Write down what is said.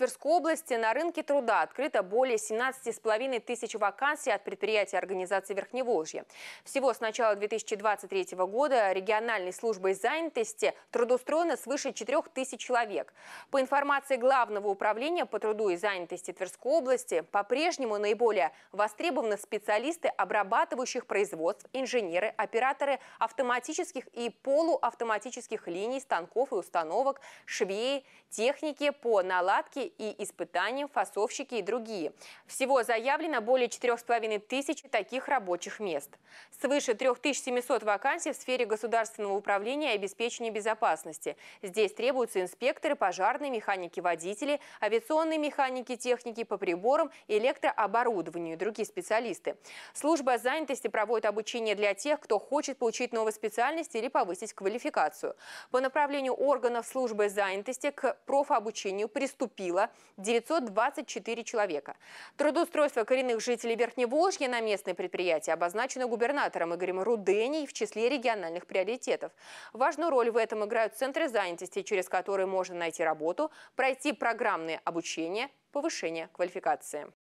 Тверской области на рынке труда открыто более 17,5 тысяч вакансий от предприятий организации Верхневолжья. Всего с начала 2023 года региональной службой занятости трудоустроено свыше 4 тысяч человек. По информации Главного управления по труду и занятости Тверской области, по-прежнему наиболее востребованы специалисты обрабатывающих производств, инженеры, операторы автоматических и полуавтоматических линий, станков и установок, швеи, техники по наладке и испытаниям, фасовщики и другие. Всего заявлено более 4,5 тысяч таких рабочих мест. Свыше 3700 вакансий в сфере государственного управления и обеспечения безопасности. Здесь требуются инспекторы, пожарные, механики-водители, авиационные механики, техники по приборам, электрооборудованию и другие специалисты. Служба занятости проводит обучение для тех, кто хочет получить новую специальность или повысить квалификацию. По направлению органов службы занятости к профобучению приступила было 924 человека. Трудоустройство коренных жителей Верхневолжья на местные предприятия обозначено губернатором Игорем Руденей в числе региональных приоритетов. Важную роль в этом играют центры занятости, через которые можно найти работу, пройти программное обучение, повышение квалификации.